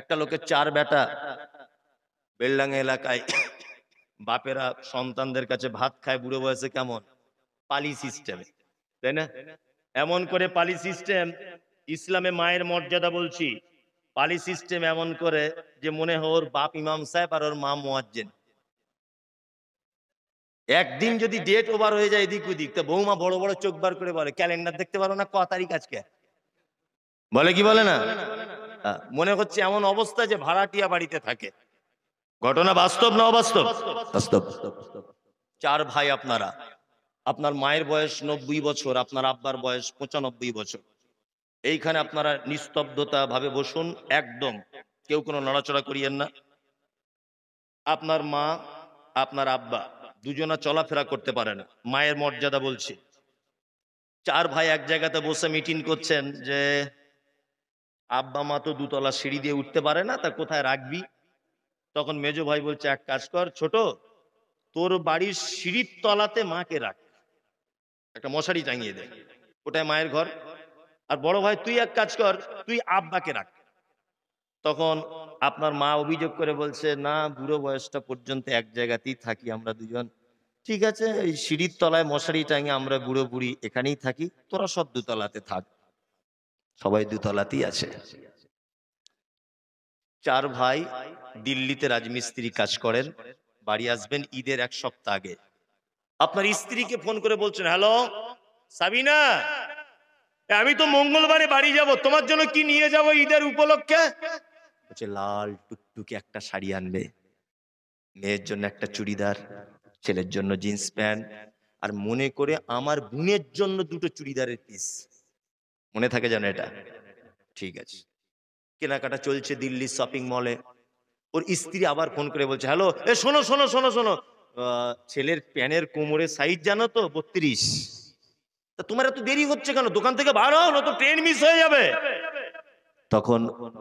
একটা লোকের চার বেটা বেলডাঙ্গা এলাকায় বাপেরা সন্তানদের কাছে ভাত খায় বুড়ো বয়সে কেমন পালি সিস্টেমে তাই না এমন করে পালি সিস্টেম ইসলামে মায়ের মর্যাদা বলছি পালি সিস্টেম এমন করে যে মনে হয় ওর বাপ ইমাম সাহেব আর ওর মা মোয়াজ্জেন একদিন যদি ডেট ওভার হয়ে যায় এদিক ওদিক তা বৌমা বড় বড় চোখ বার করে বলে ক্যালেন্ডার দেখতে পারো না ক তারিখ আজকে বলে কি বলে না মনে হচ্ছে এমন অবস্থা যে ভাড়াটিয়া বাড়িতে থাকে ঘটনা বাস্তব না অবাস্তব চার ভাই আপনারা আপনার মায়ের বয়স নব্বই বছর আপনার আব্বার বয়স পঁচানব্বই বছর এইখানে আপনারা নিস্তব্ধতা ভাবে বসুন একদম কেউ কোনো নড়াচড়া করিয়েন না আপনার মা আপনার আব্বা দুজনা চলাফেরা করতে পারে না মায়ের মর্যাদা বলছি চার ভাই এক জায়গাতে বসে মিটিং করছেন যে আব্বা মা তো দুতলা সিঁড়ি দিয়ে উঠতে পারে না তা কোথায় রাখবি তখন মেজ ভাই বলছে এক কাজ কর ছোট তোর বাড়ির সিঁড়ির তলাতে মাকে রাখ একটা মশারি টাঙিয়ে দে ওটাই মায়ের ঘর আর বড় ভাই তুই এক কাজ কর তুই আব্বাকে রাখ তখন আপনার মা অভিযোগ করে বলছে না বুড়ো বয়সটা পর্যন্ত এক জায়গাতেই থাকি আমরা দুজন ঠিক আছে এই সিঁড়ির তলায় মশারি টাঙিয়ে আমরা বুড়ো বুড়ি এখানেই থাকি তোরা সব দুতলাতে থাক সবাই দুতলাতেই আছে চার ভাই দিল্লিতে রাজমিস্ত্রি কাজ করেন বাড়ি আসবেন ঈদের এক সপ্তাহ আগে আপনার স্ত্রীকে ফোন করে বলছেন হ্যালো সাবিনা আমি তো মঙ্গলবারে বাড়ি যাব তোমার জন্য কি নিয়ে যাব ঈদের উপলক্ষে বলছে লাল টুকটুকে একটা শাড়ি আনবে মেয়ের জন্য একটা চুড়িদার ছেলের জন্য জিন্স প্যান্ট আর মনে করে আমার বোনের জন্য দুটো চুড়িদারের পিস মনে থাকে যেন এটা ঠিক আছে কেনাকাটা চলছে দিল্লি শপিং মলে ওর স্ত্রী আবার ফোন করে বলছে হ্যালো এ শোনো শোনো শোনো শোনো ছেলের প্যানের কোমরের সাইজ জানো তো বত্রিশ তা তোমার এত দেরি হচ্ছে কেন দোকান থেকে বার হও না তো ট্রেন মিস হয়ে যাবে তখন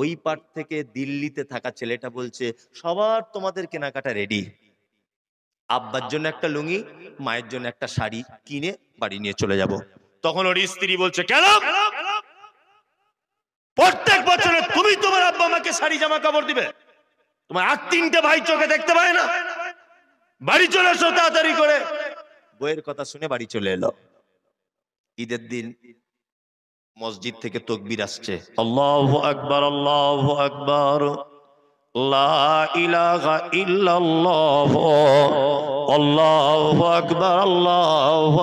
ওই পার্ট থেকে দিল্লিতে থাকা ছেলেটা বলছে সবার তোমাদের কেনাকাটা রেডি আব্বার জন্য একটা লুঙ্গি মায়ের জন্য একটা শাড়ি কিনে বাড়ি নিয়ে চলে যাব তখন ওর স্ত্রী বলছে কেন প্রত্যেক বছরে তুমি তোমার আব্বা মাকে শাড়ি জামা কাপড় দিবে তোমার আর তিনটে ভাই চোখে দেখতে পায় না বাড়ি চলে এসো তাড়াতাড়ি করে বইয়ের কথা শুনে বাড়ি চলে এলো ঈদের দিন মসজিদ থেকে তকবির আসছে আল্লাহ আকবর আল্লাহ আকবর আকবর আল্লাহ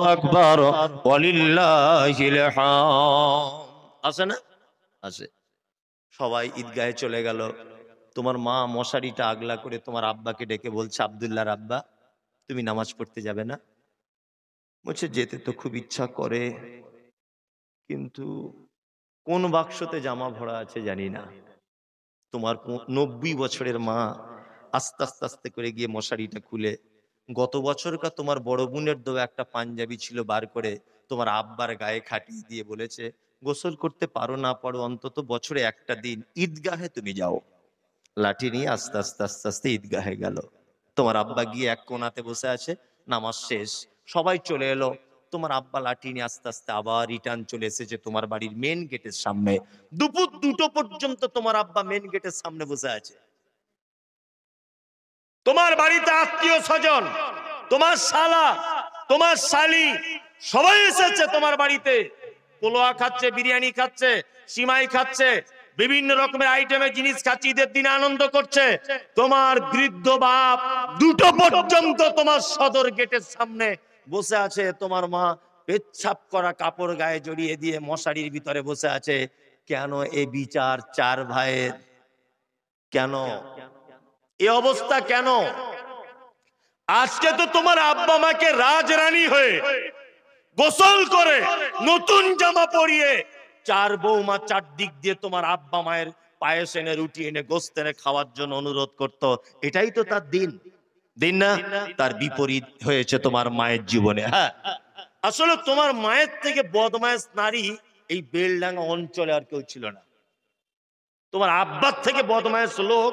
আকবর আছে না আছে সবাই ঈদগাহে চলে গেল তোমার মা মশারিটা আগলা করে তোমার আব্বাকে ডেকে বলছে আবদুল্লাহ আব্বা তুমি নামাজ পড়তে যাবে না বলছে যেতে তো খুব ইচ্ছা করে কিন্তু কোন বাক্সতে জামা ভরা আছে জানি না তোমার নব্বই বছরের মা আস্তে আস্তে আস্তে করে গিয়ে মশারিটা খুলে গত বছরকার তোমার বড় বোনের দো একটা পাঞ্জাবি ছিল বার করে তোমার আব্বার গায়ে খাটিয়ে দিয়ে বলেছে গোসল করতে পারো না পারো অন্তত বছরে একটা দিন ঈদগাহে তুমি যাও লাঠি নিয়ে আস্তে আস্তে আস্তে আস্তে ঈদগাহে গেল তোমার আব্বা গিয়ে এক কোনাতে বসে আছে নামাজ শেষ সবাই চলে এলো তোমার আব্বা লাঠি নিয়ে আস্তে আস্তে আবার রিটার্ন চলে এসেছে তোমার বাড়ির মেন গেটের সামনে দুপুর দুটো পর্যন্ত তোমার আব্বা মেন গেটের সামনে বসে আছে তোমার বাড়িতে আত্মীয় স্বজন তোমার শালা তোমার শালি সবাই এসেছে তোমার বাড়িতে পোলোয়া খাচ্ছে বিরিয়ানি খাচ্ছে সিমাই খাচ্ছে বিভিন্ন রকমের আইটেমে জিনিস খাচ্ছি ঈদের দিনে আনন্দ করছে তোমার বৃদ্ধ বাপ দুটো পর্যন্ত তোমার সদর গেটের সামনে বসে আছে তোমার মা পেচ্ছাপ করা কাপড় গায়ে জড়িয়ে দিয়ে মশারির ভিতরে বসে আছে কেন এ বিচার চার ভাইয়ের কেন এ অবস্থা কেন আজকে তো তোমার আব্বা মাকে রাজরানী হয়ে গোসল করে নতুন জামা পরিয়ে চার বৌমা চার দিক দিয়ে তোমার আব্বা মায়ের পায়েস এনে রুটি এনে গোস্ত এনে খাওয়ার জন্য অনুরোধ করত এটাই তো তার দিন দিন না তার বিপরীত হয়েছে তোমার মায়ের জীবনে হ্যাঁ আসলে তোমার মায়ের থেকে বদমায়েস নারী এই বেলডাঙ্গা অঞ্চলে আর কেউ ছিল না তোমার আব্বার থেকে বদমায়েস লোক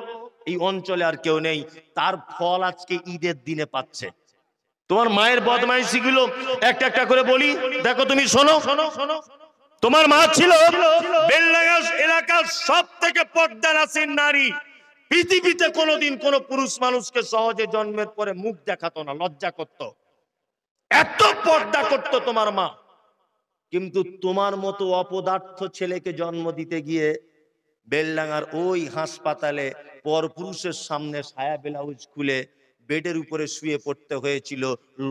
এই অঞ্চলে আর কেউ নেই তার ফল আজকে ঈদের দিনে পাচ্ছে তোমার মায়ের বদমাইশি গুলো একটা একটা করে বলি দেখো তুমি শোনো তোমার মা ছিল এলাকার সব থেকে আসেন নারী পৃথিবীতে কোনোদিন কোন পুরুষ মানুষকে সহজে জন্মের পরে মুখ দেখাতো না লজ্জা করত এত পর্দা করত তোমার মা কিন্তু তোমার মতো অপদার্থ ছেলেকে জন্ম দিতে গিয়ে বেলডাঙ্গার ওই হাসপাতালে পরপুরুষের সামনে সায়া বেলাউজ খুলে বেডের উপরে শুয়ে পড়তে হয়েছিল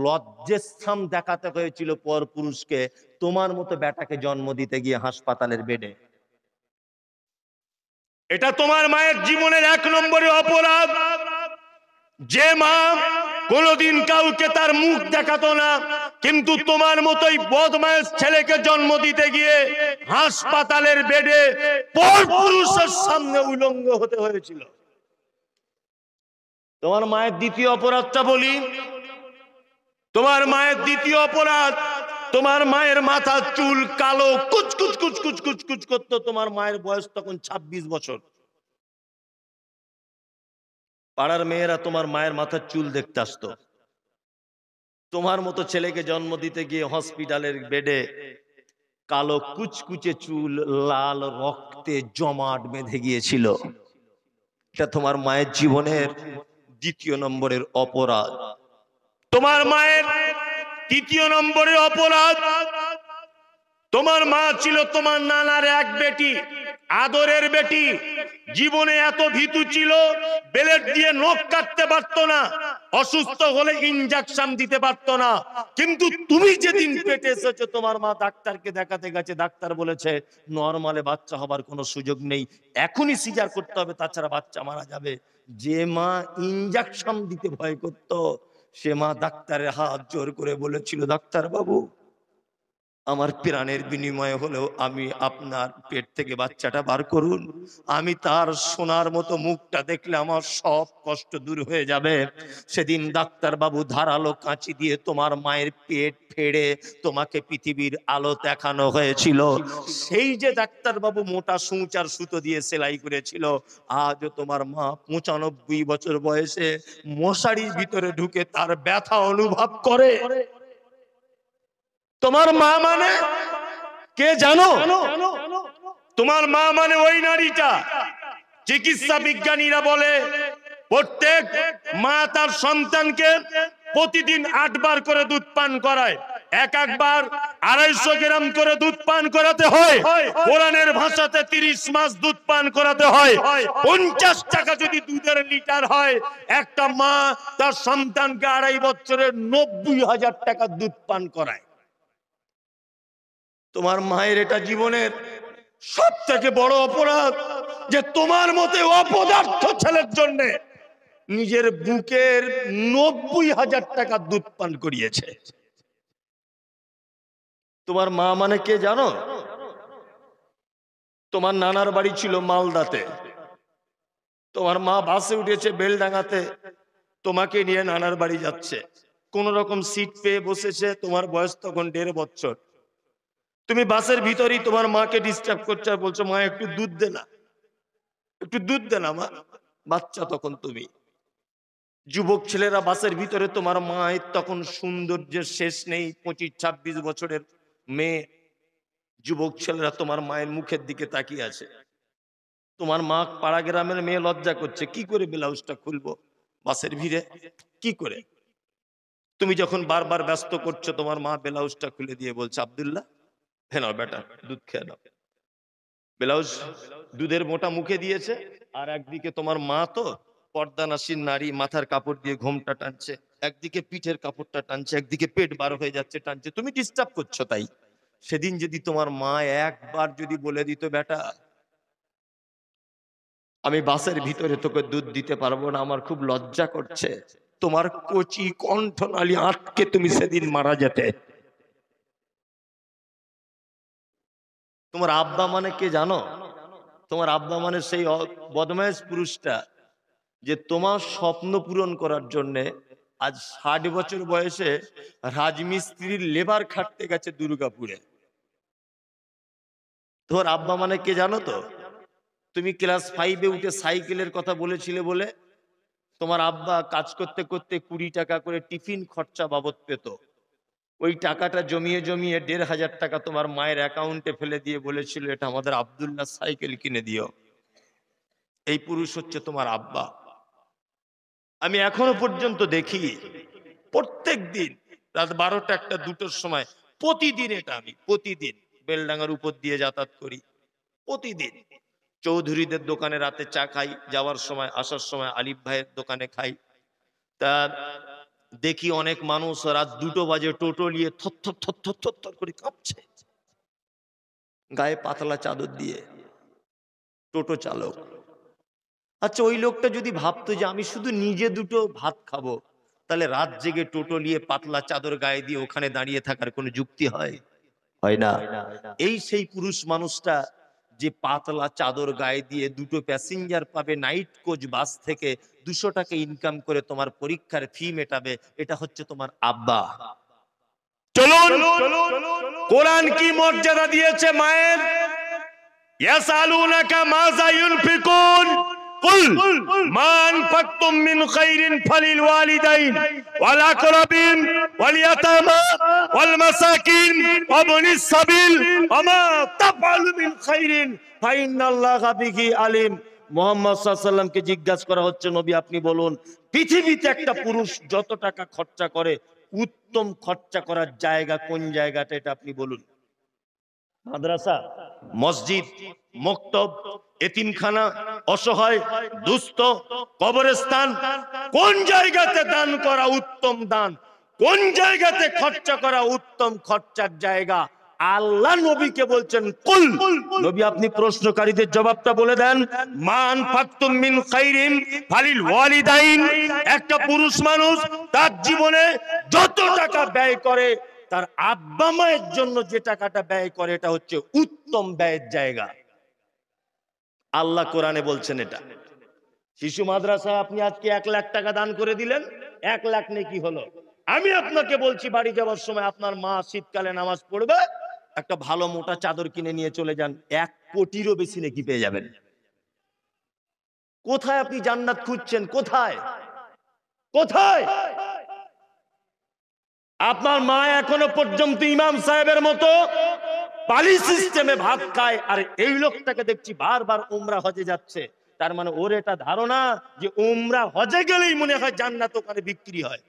লজ্জেস্থাম দেখাতে হয়েছিল পর পুরুষকে তোমার মতো বেটাকে জন্ম দিতে গিয়ে হাসপাতালের বেডে এটা তোমার মায়ের জীবনের এক নম্বরে অপরাধ যে মা কোনদিন কাউকে তার মুখ দেখাতো না কিন্তু তোমার মতোই বদমায়ের ছেলেকে জন্ম দিতে গিয়ে হাসপাতালের বেডে পর পুরুষের সামনে উলঙ্গ হতে হয়েছিল তোমার মায়ের দ্বিতীয় অপরাধটা বলি তোমার মায়ের দ্বিতীয় অপরাধ তোমার মায়ের মাথা চুল কালো কুচকুচ কুচকুচ কুচকুচ করতো তোমার মায়ের বয়স তখন ২৬ বছর পাড়ার মেয়েরা তোমার মায়ের মাথার চুল দেখতে আসতো তোমার মতো ছেলেকে জন্ম দিতে গিয়ে হসপিটালের বেডে কালো কুচকুচে চুল লাল রক্তে জমাট বেঁধে গিয়েছিল এটা তোমার মায়ের জীবনের দ্বিতীয় নম্বরের অপরাধ তোমার মায়ের তৃতীয় নম্বরের অপরাধ তোমার মা ছিল তোমার নানার এক বেটি আদরের বেটি জীবনে এত ভীতু ছিল বেলেট দিয়ে নখ কাটতে পারতো না অসুস্থ হলে ইনজেকশন দিতে পারতো না কিন্তু তুমি যেদিন পেটে এসেছো তোমার মা ডাক্তারকে দেখাতে গেছে ডাক্তার বলেছে নর্মালে বাচ্চা হবার কোনো সুযোগ নেই এখনই সিজার করতে হবে তাছাড়া বাচ্চা মারা যাবে যে মা ইঞ্জেকশন দিতে ভয় করত সে মা ডাক্তারের হাত জোর করে বলেছিল ডাক্তার বাবু আমার প্রাণের বিনিময়ে হলেও আমি আপনার পেট থেকে বাচ্চাটা বার করুন আমি তার সোনার মতো মুখটা দেখলে আমার সব কষ্ট দূর হয়ে যাবে সেদিন ডাক্তার বাবু ধারালো কাঁচি দিয়ে তোমার মায়ের পেট ফেড়ে তোমাকে পৃথিবীর আলো দেখানো হয়েছিল সেই যে ডাক্তার বাবু মোটা সূচ আর সুতো দিয়ে সেলাই করেছিল আজও তোমার মা পঁচানব্বই বছর বয়সে মশারির ভিতরে ঢুকে তার ব্যথা অনুভব করে তোমার মা মানে কে জানো তোমার মা মানে ওই নারীটা চিকিৎসা বিজ্ঞানীরা বলে প্রত্যেক মা তার সন্তানকে প্রতিদিন আটবার করে দুধ পান করায় এক একবার আড়াইশো গ্রাম করে দুধ পান করাতে হয় কোরআনের ভাষাতে তিরিশ মাস দুধ পান করাতে হয় পঞ্চাশ টাকা যদি দুধের লিটার হয় একটা মা তার সন্তানকে আড়াই বছরের নব্বই হাজার টাকা দুধ পান করায় তোমার মায়ের এটা জীবনের সব থেকে বড় অপরাধ যে তোমার মতে অপদার্থ ছেলের জন্য নিজের বুকের নব্বই হাজার টাকা দুধ পান করিয়েছে তোমার মা মানে কে জানো তোমার নানার বাড়ি ছিল মালদাতে তোমার মা বাসে উঠেছে বেলডাঙ্গাতে তোমাকে নিয়ে নানার বাড়ি যাচ্ছে কোন রকম সিট পেয়ে বসেছে তোমার বয়স তখন দেড় বছর তুমি বাসের ভিতরেই তোমার মাকে ডিস্টার্ব করছো আর বলছো মা একটু দুধ দে না একটু দুধ দে না মা বাচ্চা তখন তুমি যুবক ছেলেরা বাসের ভিতরে তোমার মায়ের তখন সৌন্দর্যের শেষ নেই পঁচিশ ছাব্বিশ বছরের মেয়ে যুবক ছেলেরা তোমার মায়ের মুখের দিকে তাকিয়ে আছে তোমার মা পাড়া গ্রামের মেয়ে লজ্জা করছে কি করে ব্লাউজটা খুলবো বাসের ভিড়ে কি করে তুমি যখন বারবার ব্যস্ত করছো তোমার মা ব্লাউজটা খুলে দিয়ে বলছে আবদুল্লাহ হে নাও বেটা দুধ খেয়ে দাও ব্লাউজ দুধের মোটা মুখে দিয়েছে আর একদিকে তোমার মা তো পর্দা নাসির নারী মাথার কাপড় দিয়ে ঘোমটা টানছে একদিকে পিঠের কাপড়টা টানছে একদিকে পেট বার হয়ে যাচ্ছে টানছে তুমি ডিস্টার্ব করছো তাই সেদিন যদি তোমার মা একবার যদি বলে দিত বেটা আমি বাসের ভিতরে তোকে দুধ দিতে পারবো না আমার খুব লজ্জা করছে তোমার কচি কণ্ঠনালী আটকে তুমি সেদিন মারা যেতে তোমার আব্বা মানে কে জানো তোমার আব্বা মানে সেই বদমায়েশ পুরুষটা যে তোমার স্বপ্ন পূরণ করার জন্যে আজ ষাট বছর বয়সে রাজমিস্ত্রির লেবার খাটতে গেছে দুর্গাপুরে তোর আব্বা মানে কে জানো তো তুমি ক্লাস ফাইভে উঠে সাইকেলের কথা বলেছিলে বলে তোমার আব্বা কাজ করতে করতে কুড়ি টাকা করে টিফিন খরচা বাবদ পেতো ওই টাকাটা জমিয়ে জমিয়ে দেড় হাজার টাকা তোমার মায়ের অ্যাকাউন্টে ফেলে দিয়ে বলেছিল এটা আমাদের আবদুল্লাহ সাইকেল কিনে দিও এই পুরুষ হচ্ছে তোমার আব্বা আমি এখনো পর্যন্ত দেখি প্রত্যেক দিন রাত বারোটা একটা দুটোর সময় প্রতিদিন এটা আমি প্রতিদিন বেলডাঙ্গার উপর দিয়ে যাতায়াত করি প্রতিদিন চৌধুরীদের দোকানে রাতে চা খাই যাওয়ার সময় আসার সময় আলিফ ভাইয়ের দোকানে খাই তা দেখি অনেক মানুষ রাত দুটো বাজে টোটো নিয়ে থর থর করে কাঁপছে গায়ে পাতলা চাদর দিয়ে টোটো চালক আচ্ছা ওই লোকটা যদি ভাবতো যে আমি শুধু নিজে দুটো ভাত খাবো তাহলে রাত জেগে টোটো নিয়ে পাতলা চাদর গায়ে দিয়ে ওখানে দাঁড়িয়ে থাকার কোনো যুক্তি হয় হয় না এই সেই পুরুষ মানুষটা যে পাতলা চাদর হ্যাঁ। গায়ে দিয়ে দুটো প্যাসেঞ্জার পাবে নাইট কোচ বাস থেকে দুশো টাকা ইনকাম করে তোমার পরীক্ষার ফি মেটাবে এটা হচ্ছে তোমার আব্বা চলুন কোরআন কি মর্যাদা দিয়েছে মায়ের ইয়াসালুনাকা মাযা ইউনফিকুন قل ما أنفقتم من خير فللوالدين والأقربين واليتامى والمساكين وابن السبيل وما تفعلوا من خير فإن الله به عليم মোহাম্মদ সাল্লামকে জিজ্ঞাসা করা হচ্ছে নবী আপনি বলুন পৃথিবীতে একটা পুরুষ যত টাকা খরচা করে উত্তম খরচা করার জায়গা কোন জায়গাটা এটা আপনি বলুন মাদ্রাসা মসজিদ মক্তব এতিমখানা অসহায় দুস্থ কবরস্থান কোন জায়গাতে দান করা উত্তম দান কোন জায়গাতে খরচা করা উত্তম খরচার জায়গা আল্লাহ নবীকে বলছেন কুল নবী আপনি প্রশ্নকারীদের জবাবটা বলে দেন মান ফাকতুম মিন খাইরিন ফালিল ওয়ালিদাইন একটা পুরুষ মানুষ তার জীবনে যত টাকা ব্যয় করে তার আব্বা মায়ের জন্য যে টাকাটা ব্যয় করে এটা হচ্ছে উত্তম ব্যয়ের জায়গা আল্লাহ কোরআনে বলছেন এটা শিশু মাদ্রাসা আপনি আজকে এক লাখ টাকা দান করে দিলেন এক লাখ নেকি হলো আমি আপনাকে বলছি বাড়ি যাওয়ার সময় আপনার মা শীতকালে নামাজ পড়বে একটা ভালো মোটা চাদর কিনে নিয়ে চলে যান এক কোটিরও বেশি নেকি পেয়ে যাবেন কোথায় আপনি জান্নাত খুঁজছেন কোথায় কোথায় আপনার মা এখনো পর্যন্ত ইমাম সাহেবের মতো পালি সিস্টেমে ভাত খায় আর এই লোকটাকে দেখছি বারবার উমরা হজে যাচ্ছে তার মানে ওর এটা ধারণা যে উমরা হজে গেলেই মনে হয় জান্নাত ওখানে বিক্রি হয়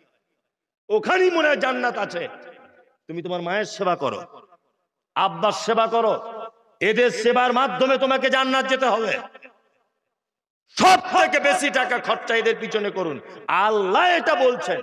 ওখানেই মনে হয় জান্নাত আছে তুমি তোমার মায়ের সেবা করো আব্বার সেবা করো এদের সেবার মাধ্যমে তোমাকে জান্নাত যেতে হবে সব থেকে বেশি টাকা খরচা এদের পিছনে করুন আল্লাহ এটা বলছেন